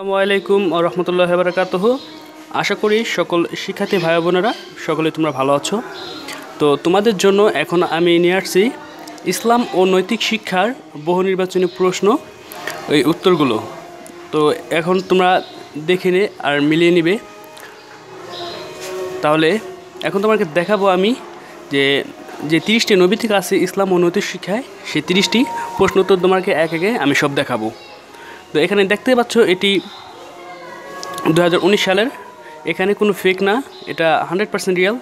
আসসালামু আলাইকুম রহমতুল্লাহ বারকাতহ আশা করি সকল শিক্ষার্থী ভাই বোনেরা সকলে তোমরা ভালো আছো তো তোমাদের জন্য এখন আমি নিয়ে আসছি ইসলাম ও নৈতিক শিক্ষার বহু নির্বাচনী প্রশ্ন এই উত্তরগুলো তো এখন তোমরা দেখে নে আর মিলিয়ে নিবে তাহলে এখন তোমাকে দেখাবো আমি যে যে তিরিশটি নবী থেকে আছে ইসলাম ও নৈতিক শিক্ষায় সেই তিরিশটি প্রশ্ন উত্তর তোমাকে এক একে আমি সব দেখাবো তো এখানে দেখতে পাচ্ছ এটি দু সালের এখানে কোনো ফেক না এটা হান্ড্রেড পার্সেন্ট রিয়াল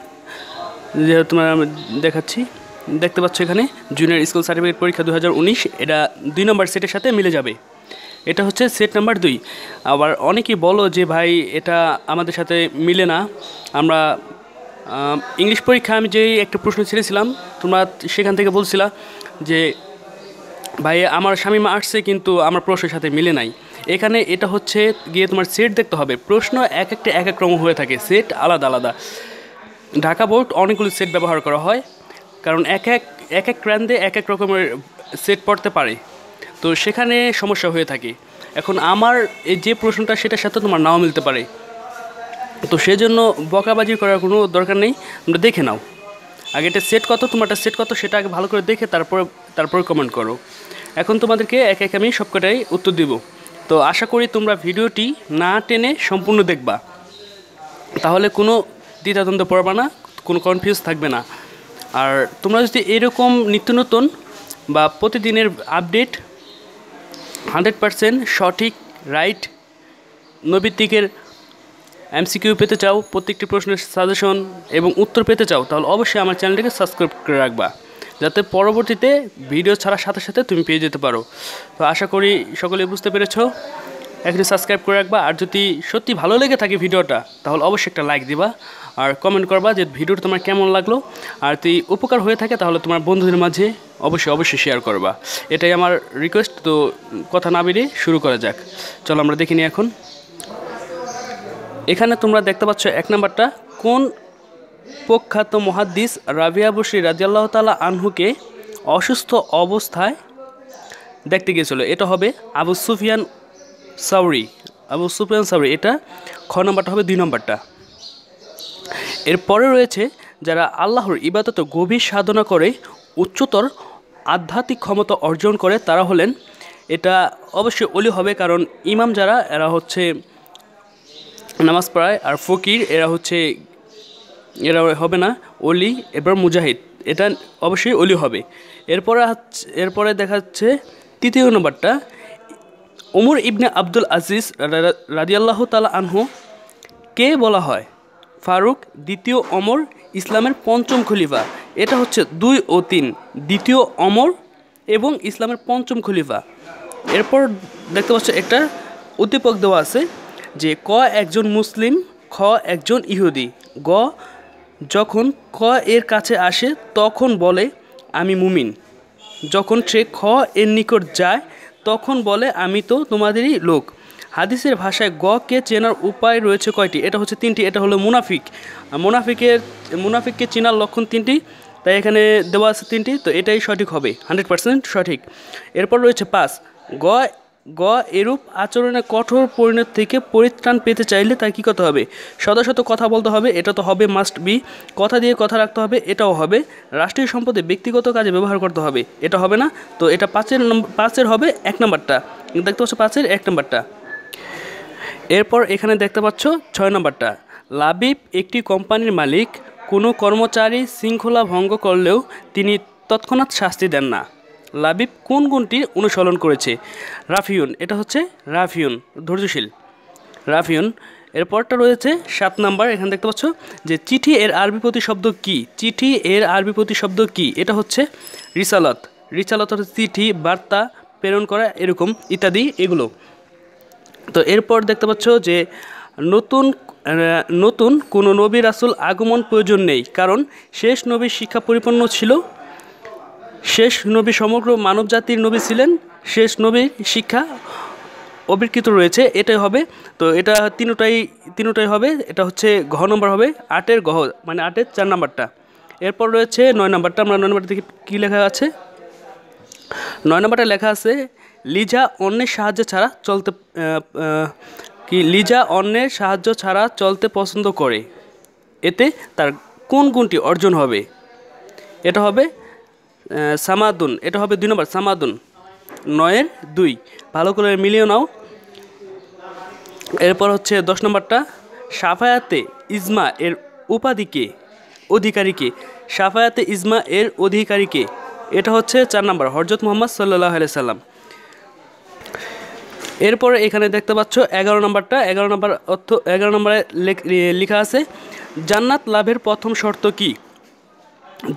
যেহেতু তোমার আমি দেখাচ্ছি দেখতে পাচ্ছ এখানে জুনিয়র স্কুল সার্টিফিকেট পরীক্ষা দু এটা দুই নম্বর সেটের সাথে মিলে যাবে এটা হচ্ছে সেট নাম্বার দুই আবার অনেকেই বলো যে ভাই এটা আমাদের সাথে মিলে না আমরা ইংলিশ পরীক্ষা আমি যেই একটা প্রশ্ন ছেড়েছিলাম তোমরা সেখান থেকে বলছিলা যে ভাই আমার স্বামী মা আসছে কিন্তু আমার প্রশ্নের সাথে মিলে নাই এখানে এটা হচ্ছে গিয়ে তোমার সেট দেখতে হবে প্রশ্ন এক একটা এক এক রকম হয়ে থাকে সেট আলাদা আলাদা ঢাকা বোর্ড অনেকগুলো সেট ব্যবহার করা হয় কারণ এক এক এক এক ক্রান্তে এক এক রকমের সেট পড়তে পারে তো সেখানে সমস্যা হয়ে থাকে এখন আমার এই যে প্রশ্নটা সেটার সাথে তোমার নাও মিলতে পারে তো সেজন্য বকাবাজি করার কোনো দরকার নেই তোমরা দেখে নাও আগে এটা সেট কত তোমারটা সেট কত সেটা আগে ভালো করে দেখে তারপরে তারপর কমেন্ট করো এখন তোমাদেরকে এক এক আমি সবকটাই উত্তর দিব তো আশা করি তোমরা ভিডিওটি না টেনে সম্পূর্ণ দেখবা তাহলে কোনো দ্বিধাদ্বন্দ্ব পড়বা না কোনো কনফিউজ থাকবে না আর তোমরা যদি এরকম নিত্য নতুন বা প্রতিদিনের আপডেট হান্ড্রেড পারসেন্ট সঠিক রাইট নৈবিত্তিকের এমসিকিউ পেতে চাও প্রত্যেকটি প্রশ্নের সাজেশন এবং উত্তর পেতে চাও তাহলে অবশ্যই আমার চ্যানেলটিকে সাবস্ক্রাইব করে রাখবা যাতে পরবর্তীতে ভিডিও ছাড়ার সাথে সাথে তুমি পেয়ে যেতে পারো তো আশা করি সকলে বুঝতে পেরেছো এখানে সাবস্ক্রাইব করে রাখবা আর যদি সত্যি ভালো লেগে থাকে ভিডিওটা তাহলে অবশ্যই একটা লাইক দিবা আর কমেন্ট করবা যে ভিডিওটা তোমার কেমন লাগলো আর তুই উপকার হয়ে থাকে তাহলে তোমার বন্ধুদের মাঝে অবশ্যই অবশ্যই শেয়ার করবা এটাই আমার রিকোয়েস্ট তো কথা না বেরিয়ে শুরু করা যাক চলো আমরা দেখিনি এখন এখানে তোমরা দেখতে পাচ্ছ এক নাম্বারটা কোন প্রখ্যাত মহাদ্দিস রাবিয়া বসরি রাজিয়াল্লাহ তালা আনহুকে অসুস্থ অবস্থায় দেখতে গিয়েছিল এটা হবে আবু সুফিয়ান সাউরি আবু সুফিয়ান সাউরি এটা খ নম্বরটা হবে দুই নম্বরটা এরপরে রয়েছে যারা আল্লাহর ইবাদত গভীর সাধনা করে উচ্চতর আধ্যাত্মিক ক্ষমতা অর্জন করে তারা হলেন এটা অবশ্যই অলি হবে কারণ ইমাম যারা এরা হচ্ছে নামাজ পড়ায় আর ফকির এরা হচ্ছে এরা হবে না অলি এবার মুজাহিদ এটা অবশ্যই অলি হবে এরপরে এরপরে দেখা যাচ্ছে তৃতীয় নম্বরটা ওমর ইবনে আব্দুল আজিজ রাজিয়াল্লাহ তালা আনহু কে বলা হয় ফারুক দ্বিতীয় অমর ইসলামের পঞ্চম খলিফা এটা হচ্ছে দুই ও তিন দ্বিতীয় অমর এবং ইসলামের পঞ্চম খলিফা এরপর দেখতে পাচ্ছ একটা উদ্দীপক দেওয়া আছে যে ক একজন মুসলিম খ একজন ইহুদি গ যখন খ এর কাছে আসে তখন বলে আমি মুমিন যখন সে খ এর নিকট যায় তখন বলে আমি তো তোমাদেরই লোক হাদিসের ভাষায় গকে চেনার উপায় রয়েছে কয়টি এটা হচ্ছে তিনটি এটা হলো মুনাফিক মুনাফিকের মুনাফিককে চেনার লক্ষণ তিনটি তাই এখানে দেওয়া আছে তিনটি তো এটাই সঠিক হবে হান্ড্রেড পার্সেন্ট সঠিক এরপর রয়েছে পাস গ গ এরূপ আচরণে কঠোর পরিণত থেকে পরিত্রাণ পেতে চাইলে তার কী করতে হবে সদাশত কথা বলতে হবে এটা তো হবে মাস্ট বি কথা দিয়ে কথা রাখতে হবে এটাও হবে রাষ্ট্রীয় সম্পদে ব্যক্তিগত কাজে ব্যবহার করতে হবে এটা হবে না তো এটা পাঁচের পাঁচের হবে এক নম্বরটা দেখতে পাচ্ছ পাঁচের এক নম্বরটা এরপর এখানে দেখতে পাচ্ছ ছয় নম্বরটা লাবিব একটি কোম্পানির মালিক কোনো কর্মচারী শৃঙ্খলা ভঙ্গ করলেও তিনি তৎক্ষণাৎ শাস্তি দেন না লাবিব কোন গুণটি অনুসরণ করেছে রাফিউন এটা হচ্ছে রাফিউন ধৈর্যশীল রাফিউন এরপরটা রয়েছে সাত নাম্বার এখানে দেখতে পাচ্ছ যে চিঠি এর আরবি প্রতিশব্দ কী চিঠি এর আরবি প্রতিশব্দ কী এটা হচ্ছে রিসালত রিসালত হচ্ছে চিঠি বার্তা প্রেরণ করা এরকম ইত্যাদি এগুলো তো এরপর দেখতে পাচ্ছ যে নতুন নতুন কোনো নবী রাসুল আগমন প্রয়োজন নেই কারণ শেষ নবীর শিক্ষা পরিপূর্ণ ছিল শেষ নবী সমগ্র মানব জাতির নবী ছিলেন শেষ নবীর শিক্ষা অবিকৃত রয়েছে এটাই হবে তো এটা তিনটাই তিনটাই হবে এটা হচ্ছে ঘ নম্বর হবে আটের গহ মানে আটের চার নাম্বারটা এরপর রয়েছে নয় নাম্বারটা আমরা নয় নম্বরটা দেখি কী লেখা আছে নয় নম্বরটা লেখা আছে লিজা অন্যের সাহায্য ছাড়া চলতে কি লিজা অন্যের সাহায্য ছাড়া চলতে পছন্দ করে এতে তার কোন গুণটি অর্জন হবে এটা হবে সামাদুন এটা হবে দুই নম্বর সামাদুন নয়ের দুই ভালো করে মিলিয়ে নাও এরপর হচ্ছে দশ নম্বরটা সাফায়াতে ইজমা এর উপাধিকে অধিকারীকে সাফায়াতে ইজমা এর অধিকারীকে এটা হচ্ছে চার নম্বর হরজত মোহাম্মদ সাল্লাহ সাল্লাম এরপরে এখানে দেখতে পাচ্ছ এগারো নম্বরটা এগারো নম্বর অর্থ এগারো নম্বরে লেখা আছে জান্নাত লাভের প্রথম শর্ত কী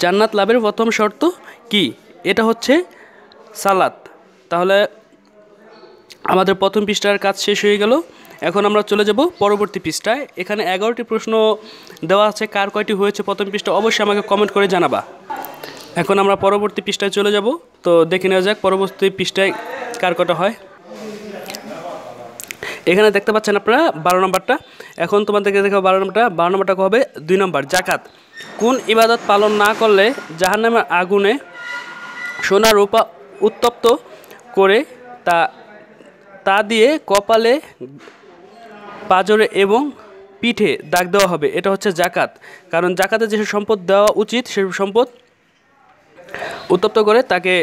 জান্নাত লাভের প্রথম শর্ত কি এটা হচ্ছে সালাত তাহলে আমাদের প্রথম পৃষ্ঠার কাজ শেষ হয়ে গেল এখন আমরা চলে যাব পরবর্তী পৃষ্ঠায় এখানে এগারোটি প্রশ্ন দেওয়া আছে কার কয়টি হয়েছে প্রথম পৃষ্ঠা অবশ্যই আমাকে কমেন্ট করে জানাবা এখন আমরা পরবর্তী পৃষ্ঠায় চলে যাব তো দেখে নেওয়া যাক পরবর্তী পৃষ্ঠায় কার কটা হয় এখানে দেখতে পাচ্ছেন আপনারা বারো নম্বরটা এখন তোমাদেরকে দেখো বারো নম্বরটা বারো নম্বরটা হবে দুই নম্বর জাকাত কোন ইবাদত পালন না করলে জাহান্নামের আগুনে সোনা রূপা উত্তপ্ত করে তা তা দিয়ে কপালে পাজরে এবং পিঠে দাগ দেওয়া হবে এটা হচ্ছে জাকাত কারণ জাকাতে যেসব সম্পদ দেওয়া উচিত সেসব সম্পদ উত্তপ্ত করে তাকে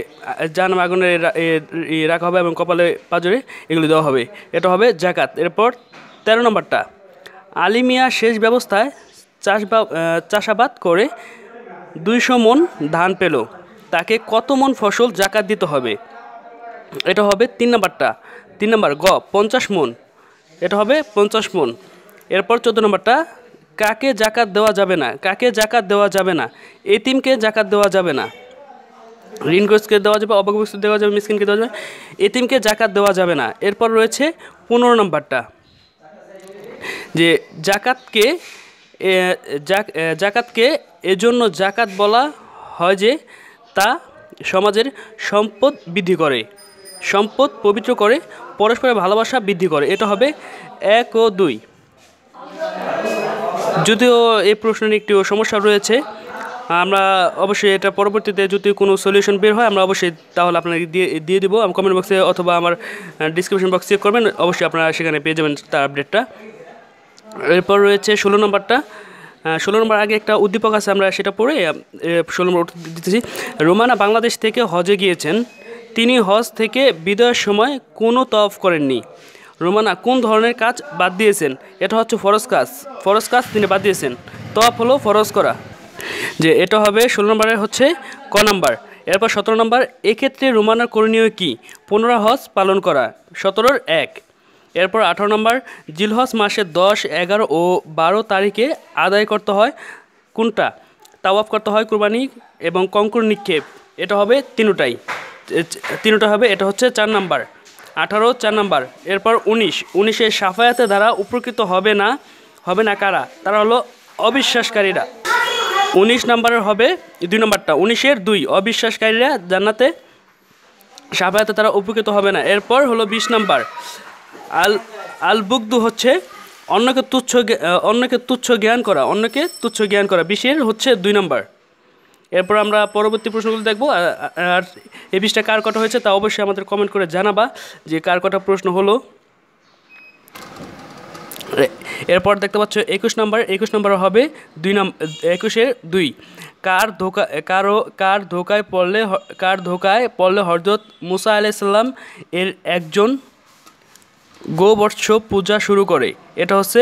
জাহান্নাম আগুনে রাখা হবে এবং কপালে পাজরে এগুলি দেওয়া হবে এটা হবে জাকাত এরপর তেরো নম্বরটা আলিমিয়া শেষ ব্যবস্থায় চাষবা চাষাবাদ করে দুইশো মন ধান পেল তাকে কত মন ফসল জাকাত দিতে হবে এটা হবে তিন নম্বরটা তিন নম্বর গ পঞ্চাশ মন এটা হবে পঞ্চাশ মন এরপর চোদ্দ নম্বরটা কাকে জাকাত দেওয়া যাবে না কাকে জাকাত দেওয়া যাবে না এতিমকে জাকাত দেওয়া যাবে না ঋণগ্রস্তকে দেওয়া যাবে অবগ্রস্ত দেওয়া যাবে মিসকিনকে দেওয়া যাবে এতিমকে জাকাত দেওয়া যাবে না এরপর রয়েছে পনেরো নম্বরটা যে জাকাতকে জাকাতকে এজন্য জাকাত বলা হয় যে তা সমাজের সম্পদ বৃদ্ধি করে সম্পদ পবিত্র করে পরস্পরের ভালোবাসা বৃদ্ধি করে এটা হবে এক ও দুই যদিও এই প্রশ্নের একটি সমস্যা রয়েছে আমরা অবশ্যই এটা পরবর্তীতে যদি কোনো সলিউশন বের হয় আমরা অবশ্যই তাহলে আপনাকে দিয়ে দিয়ে দেবো আমি কমেন্ট বক্সে অথবা আমার ডিসক্রিপশন বক্সে চেক করবেন অবশ্যই আপনারা সেখানে পেয়ে যাবেন তার আপডেটটা এরপর রয়েছে ষোলো নম্বরটা ষোলো নম্বর আগে একটা উদ্দীপক আছে আমরা সেটা পড়ে ষোলো নম্বর দিতেছি রোমানা বাংলাদেশ থেকে হজে গিয়েছেন তিনি হজ থেকে বিদায়ের সময় কোনো তফ করেননি রোমানা কোন ধরনের কাজ বাদ দিয়েছেন এটা হচ্ছে ফরজ কাজ ফরজ কাজ তিনি বাদ দিয়েছেন তফ হলো ফরজ করা যে এটা হবে ষোলো নম্বরের হচ্ছে ক নাম্বার এরপর সতেরো নম্বর এক্ষেত্রে রোমানার করণীয় কি পুনরা হজ পালন করা সতেরোর এক এরপর আঠারো নম্বর জিলহস মাসের দশ এগারো ও বারো তারিখে আদায় করতে হয় কোনটা তাওয়াফ করতে হয় কুরবানি এবং কঙ্কুর নিক্ষেপ এটা হবে তিনটাই তিনটা হবে এটা হচ্ছে চার নাম্বার আঠারো চার নাম্বার এরপর উনিশ উনিশের সাফায়াতের দ্বারা উপকৃত হবে না হবে না কারা তারা হলো অবিশ্বাসকারীরা উনিশ নাম্বারের হবে দুই নম্বরটা উনিশের দুই অবিশ্বাসকারীরা জান্নাতে সাফায়াতে তারা উপকৃত হবে না এরপর হলো বিশ নাম্বার আল আল বুকদু হচ্ছে অন্যকে তুচ্ছ অন্যকে তুচ্ছ জ্ঞান করা অন্যকে তুচ্ছ জ্ঞান করা বিশের হচ্ছে দুই নম্বর এরপর আমরা পরবর্তী প্রশ্নগুলো দেখবো আর এ বিষটা কার কটা হয়েছে তা অবশ্যই আমাদের কমেন্ট করে জানাবা যে কার কটা প্রশ্ন হলো এরপর দেখতে পাচ্ছ একুশ নম্বর একুশ নম্বর হবে দুই নাম একুশের দুই কার ধোকা কারো কার ধোকায় পড়লে কার ধোকায় পড়লে হরজত মুসা আলাইসাল্লাম এর একজন গোবৎস পূজা শুরু করে এটা হচ্ছে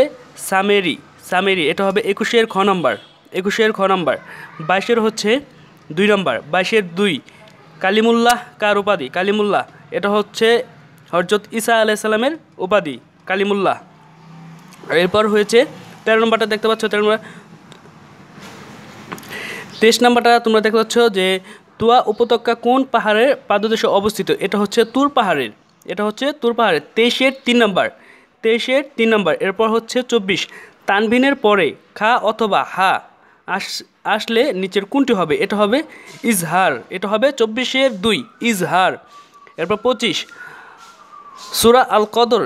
সামেরি সামেরি এটা হবে একুশের খ নম্বর একুশের খ নম্বর বাইশের হচ্ছে দুই নম্বর বাইশের দুই কালিমুল্লাহ কার উপাধি কালিমুল্লাহ এটা হচ্ছে হরজত ইসা সালামের উপাধি কালিমুল্লাহ এরপর হয়েছে তেরো নম্বরটা দেখতে পাচ্ছ তেরো নম্বর তেইশ নম্বরটা তোমরা দেখতে পাচ্ছ যে তুয়া উপত্যকা কোন পাহাড়ের পাদদেশে অবস্থিত এটা হচ্ছে তুর পাহাড়ের এটা হচ্ছে তোর পাহাড়ে তেইশের তিন নম্বর তেইশের তিন নম্বর এরপর হচ্ছে চব্বিশ তানভিনের পরে খা অথবা হা আস আসলে নিচের কোনটি হবে এটা হবে ইজহার এটা হবে চব্বিশের দুই ইজহার এরপর পঁচিশ সুরা আল কদর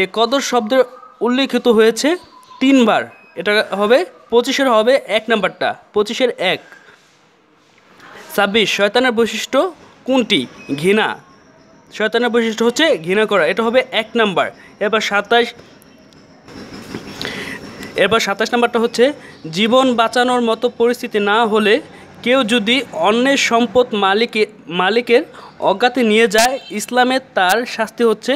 এ কদর শব্দের উল্লেখিত হয়েছে তিনবার এটা হবে পঁচিশের হবে এক নাম্বারটা পঁচিশের এক ছাব্বিশ শয়তানের বৈশিষ্ট্য কোনটি ঘৃণা শয়তানের বৈশিষ্ট্য হচ্ছে ঘৃণা করা এটা হবে এক নাম্বার এবার সাতাশ এবার সাতাশ নাম্বারটা হচ্ছে জীবন বাঁচানোর মতো পরিস্থিতি না হলে কেউ যদি অন্যের সম্পদ মালিকে মালিকের অজ্ঞাতে নিয়ে যায় ইসলামে তার শাস্তি হচ্ছে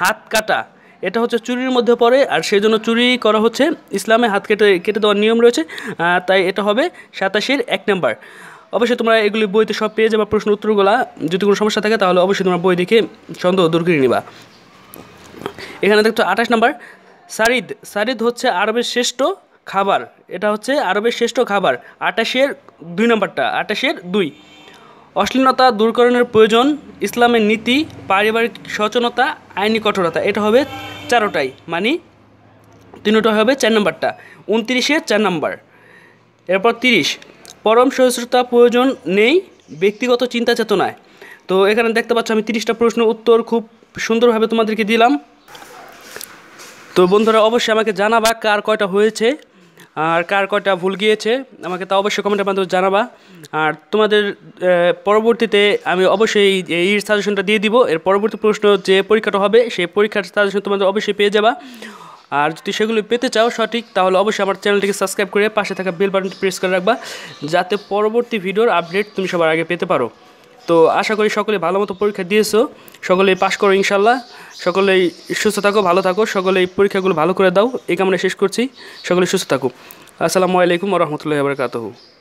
হাত কাটা এটা হচ্ছে চুরির মধ্যে পড়ে আর সেই জন্য চুরি করা হচ্ছে ইসলামে হাত কেটে কেটে দেওয়ার নিয়ম রয়েছে তাই এটা হবে সাতাশের এক নাম্বার অবশ্যই তোমরা এগুলি বইতে সব পেয়ে যাবা প্রশ্ন উত্তরগুলা যদি কোনো সমস্যা থাকে তাহলে অবশ্যই তোমরা বই দেখে সন্দেহ দূর করে নিবা এখানে দেখতো আঠাশ নাম্বার সারিদ সারিদ হচ্ছে আরবের শ্রেষ্ঠ খাবার এটা হচ্ছে আরবের শ্রেষ্ঠ খাবার আটাশের দুই নম্বরটা আটাশের দুই অশ্লীলতা দূরকরণের প্রয়োজন ইসলামের নীতি পারিবারিক সচেতনতা আইনি কঠোরতা এটা হবে চারোটাই মানে তিনটা হবে চার নম্বরটা উনত্রিশের চার নম্বর এরপর তিরিশ পরম সহিষ্ণুতা প্রয়োজন নেই ব্যক্তিগত চিন্তা চেতনায় তো এখানে দেখতে পাচ্ছ আমি তিরিশটা প্রশ্ন উত্তর খুব সুন্দরভাবে তোমাদেরকে দিলাম তো বন্ধুরা অবশ্যই আমাকে জানাবা কার কয়টা হয়েছে আর কার কয়টা ভুল গিয়েছে আমাকে তা অবশ্যই কমেন্টের মাধ্যমে জানাবা আর তোমাদের পরবর্তীতে আমি অবশ্যই এই সাজেশনটা দিয়ে দিব এর পরবর্তী প্রশ্ন যে পরীক্ষাটা হবে সেই পরীক্ষার সাজেশন তোমাদের অবশ্যই পেয়ে যাবা আর যদি সেগুলো পেতে চাও সঠিক তাহলে অবশ্যই আমার চ্যানেলটিকে সাবস্ক্রাইব করে পাশে থাকা বেল বাটনটি প্রেস করে রাখবা যাতে পরবর্তী ভিডিওর আপডেট তুমি সবার আগে পেতে পারো তো আশা করি সকলে ভালো মতো পরীক্ষা দিয়েছো সকলেই পাশ করো ইনশাল্লাহ সকলেই সুস্থ থাকো ভালো থাকো সকলেই পরীক্ষাগুলো ভালো করে দাও এই কামনা শেষ করছি সকলে সুস্থ থাকো আসসালামু আলাইকুম রহমতুল্লাহ বরকাতহু